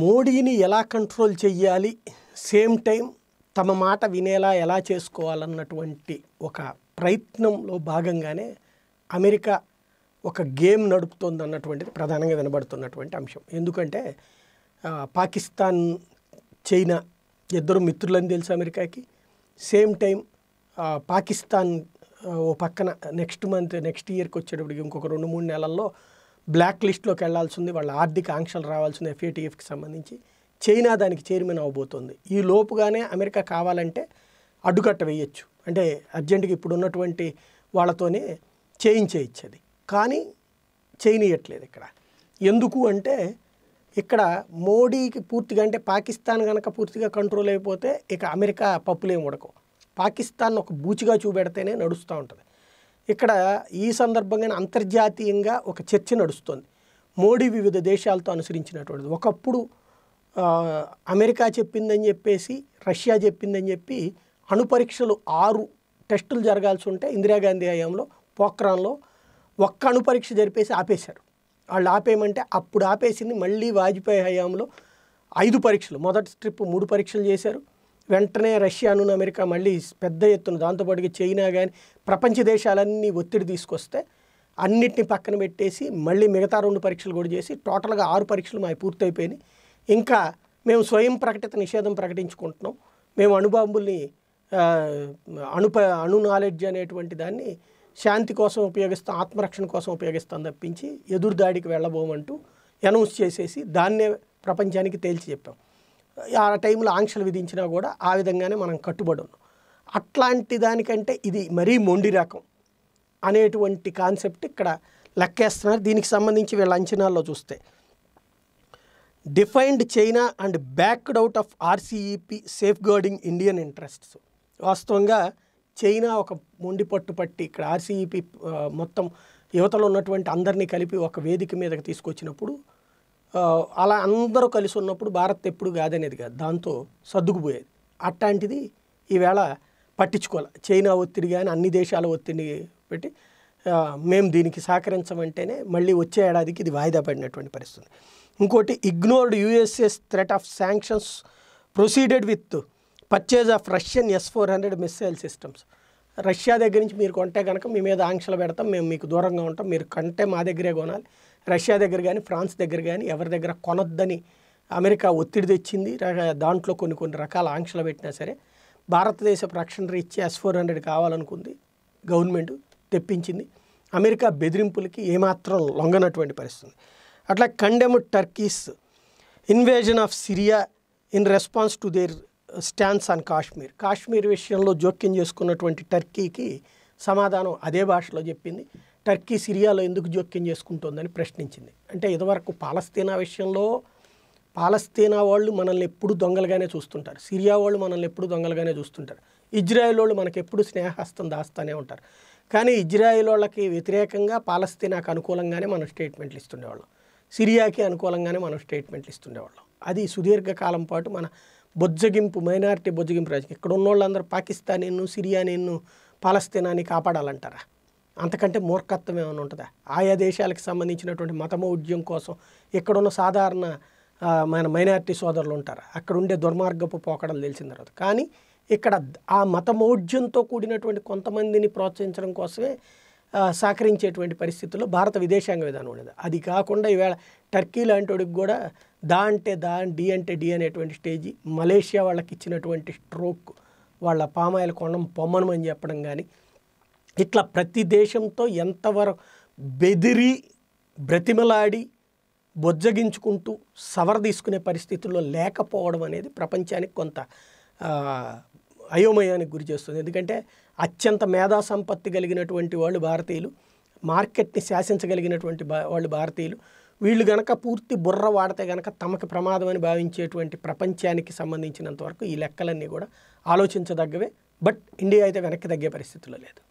మోడీని ఎలా కంట్రోల్ చెయ్యాలి సేమ్ టైం తమ మాట వినేలా ఎలా చేసుకోవాలన్నటువంటి ఒక ప్రయత్నంలో భాగంగానే అమెరికా ఒక గేమ్ నడుపుతోంది అన్నటువంటిది ప్రధానంగా వినబడుతున్నటువంటి అంశం ఎందుకంటే పాకిస్తాన్ చైనా ఇద్దరు మిత్రులని తెలుసు అమెరికాకి సేమ్ టైం పాకిస్తాన్ ఓ పక్కన నెక్స్ట్ మంత్ నెక్స్ట్ ఇయర్కి వచ్చేటప్పటికి ఇంకొక రెండు మూడు నెలల్లో బ్లాక్ లిస్ట్లోకి ఉంది వాళ్ళ ఆర్థిక ఆంక్షలు రావాల్సింది ఎఫ్ఏటిఎఫ్కి సంబంధించి చైనా దానికి చైర్మన్ అవబోతోంది ఈ లోపుగానే అమెరికా కావాలంటే అడ్డుకట్ట వేయచ్చు అంటే అర్జెంటుగా ఇప్పుడు ఉన్నటువంటి వాళ్ళతోనే అది కానీ చేయనీయట్లేదు ఇక్కడ ఎందుకు అంటే ఇక్కడ మోడీకి పూర్తిగా అంటే పాకిస్తాన్ కనుక పూర్తిగా కంట్రోల్ అయిపోతే ఇక అమెరికా పప్పులేం ఉడకవు పాకిస్తాన్ ఒక బూచిగా చూపెడితేనే నడుస్తూ ఉంటుంది ఇక్కడ ఈ సందర్భంగానే అంతర్జాతీయంగా ఒక చర్చ నడుస్తుంది మోడీ వివిధ దేశాలతో అనుసరించినటువంటిది ఒకప్పుడు అమెరికా చెప్పిందని చెప్పేసి రష్యా చెప్పిందని చెప్పి అణుపరీక్షలు ఆరు టెస్టులు జరగాల్సి ఉంటే ఇందిరాగాంధీ హయాంలో పోక్రాన్లో ఒక్క అణుపరీక్ష జరిపేసి ఆపేశారు వాళ్ళు ఆపేయమంటే అప్పుడు ఆపేసింది మళ్ళీ వాజ్పేయి హయాంలో ఐదు పరీక్షలు మొదటి ట్రిప్ మూడు పరీక్షలు చేశారు వెంటనే రష్యాను అమెరికా మళ్ళీ పెద్ద ఎత్తున దాంతోపాటుగా చైనా కానీ ప్రపంచ దేశాలన్నీ ఒత్తిడి తీసుకొస్తే అన్నిటిని పక్కన పెట్టేసి మళ్ళీ మిగతా రెండు పరీక్షలు కూడా చేసి టోటల్గా ఆరు పరీక్షలు మావి పూర్తయిపోయినాయి ఇంకా మేము స్వయం ప్రకటిత నిషేధం ప్రకటించుకుంటున్నాం మేము అణుబాంబుల్ని అణుప అణు నాలెడ్జ్ అనేటువంటి దాన్ని శాంతి కోసం ఉపయోగిస్తాం ఆత్మరక్షణ కోసం ఉపయోగిస్తాం తప్పించి ఎదురుదాడికి వెళ్ళబోమంటూ అనౌన్స్ చేసేసి దాన్నే ప్రపంచానికి తేల్చి చెప్పాం ఆ టైంలో ఆంక్షలు విధించినా కూడా ఆ విధంగానే మనం కట్టుబడి ఉన్నాం అట్లాంటి దానికంటే ఇది మరీ మొండి రకం అనేటువంటి కాన్సెప్ట్ ఇక్కడ లెక్కేస్తున్నారు దీనికి సంబంధించి వీళ్ళ అంచనాల్లో చూస్తే defined China and backed out of RCEP safeguarding Indian interests వాస్తవంగా చైనా ఒక మొండి పట్టు పట్టి ఇక్కడ ఆర్సీఈపీ మొత్తం యువతలో ఉన్నటువంటి అందరినీ కలిపి ఒక వేదిక మీదకి తీసుకొచ్చినప్పుడు అలా అందరూ కలిసి ఉన్నప్పుడు భారత్ ఎప్పుడు కాదనేది కాదు దాంతో సర్దుకుపోయేది అట్లాంటిది ఈవేళ పట్టించుకోవాలి చైనా ఒత్తిడి కానీ అన్ని దేశాల ఒత్తిడి పెట్టి మేము దీనికి సహకరించమంటేనే మళ్ళీ వచ్చే ఏడాదికి ఇది వాయిదా పడినటువంటి పరిస్థితి ఇంకోటి ignored US's threat of sanctions proceeded with purchase of Russian S four hundred missile systems Russia దగ్గర నుంచి మీరు కొంటే కనుక మీ మీద ఆంక్షలు పెడతాం మేము మీకు దూరంగా ఉంటాం మీరు కంటే మా దగ్గరే కొనాలి రష్యా దగ్గర కానీ ఫ్రాన్స్ దగ్గర కానీ ఎవరి దగ్గర కొనొద్దని అమెరికా ఒత్తిడి తెచ్చింది దాంట్లో కొన్ని కొన్ని రకాల ఆంక్షలు పెట్టినా సరే భారతదేశ రక్షణ ఇచ్చి ఎస్ ఫోర్ హండ్రెడ్ కావాలనుకుంది గవర్నమెంట్ తెప్పించింది అమెరికా బెదిరింపులకి ఏమాత్రం లొంగనటువంటి పరిస్థితి అట్లా condemn Turkey's invasion of Syria in response to their stance on Kashmir Kashmir విషయంలో జోక్యం చేసుకున్నటువంటి టర్కీకి సమాధానం అదే భాషలో చెప్పింది టర్కీ సిరియాలో ఎందుకు జోక్యం చేసుకుంటుందని ప్రశ్నించింది అంటే ఇదివరకు పాలస్తీనా విషయంలో పాలస్తీనా వాళ్ళు మనల్ని ఎప్పుడు దొంగలుగానే చూస్తుంటారు సిరియా వాళ్ళు మనల్ని ఎప్పుడు దొంగలుగానే చూస్తుంటారు ఇజ్రాయెల్ వాళ్ళు మనకి ఎప్పుడు స్నేహహస్తం దాస్తూనే ఉంటారు కానీ ఇజ్రాయెల్ వాళ్ళకి వ్యతిరేకంగా పాలస్తీనాకు అనుకూలంగానే మనం స్టేట్మెంట్లు ఇస్తుండేవాళ్ళం సిరియాకి అనుకూలంగానే మనం స్టేట్మెంట్లు ఇస్తుండేవాళ్ళం అది సుదీర్ఘకాలం పాటు మన బొజ్జగింపు మైనారిటీ బొజ్జగింపు రాజకీయం ఇక్కడ వాళ్ళందరూ పాకిస్తాన్ ఎన్ను సిరియా నిన్ను పాలస్తీనాని కాపాడాలంటారా అంతకంటే మూర్ఖత్వం ఏమైనా ఉంటుందా ఆయా దేశాలకు సంబంధించినటువంటి మతమౌఢ్యం కోసం ఇక్కడున్న సాధారణ మన మైనారిటీ సోదరులు ఉంటారు అక్కడ ఉండే దుర్మార్గపు పోకడం తెలిసిన తర్వాత కానీ ఇక్కడ ఆ మౌఢ్యంతో కూడినటువంటి కొంతమందిని ప్రోత్సహించడం కోసమే సహకరించేటువంటి పరిస్థితుల్లో భారత విదేశాంగ విధానం ఉండదు అది కాకుండా ఈవేళ టర్కీ లాంటివాడికి కూడా దా అంటే దా డి అంటే డి అనేటువంటి స్టేజీ మలేషియా వాళ్ళకి ఇచ్చినటువంటి స్ట్రోక్ వాళ్ళ పామాయిల కొండం పొమ్మనమని చెప్పడం కానీ ఇట్లా ప్రతి దేశంతో ఎంతవరకు బెదిరి బ్రతిమలాడి బొజ్జగించుకుంటూ సవర తీసుకునే పరిస్థితుల్లో లేకపోవడం అనేది ప్రపంచానికి కొంత అయోమయానికి గురి చేస్తుంది ఎందుకంటే అత్యంత మేధా సంపత్తి కలిగినటువంటి వాళ్ళు భారతీయులు మార్కెట్ని శాసించగలిగినటువంటి వాళ్ళు భారతీయులు వీళ్ళు గనక పూర్తి బుర్ర వాడితే గనక తమకు ప్రమాదం అని భావించేటువంటి ప్రపంచానికి సంబంధించినంత వరకు ఈ లెక్కలన్నీ కూడా ఆలోచించదగ్గవే బట్ ఇండియా అయితే వెనక్కి తగ్గే పరిస్థితుల్లో లేదు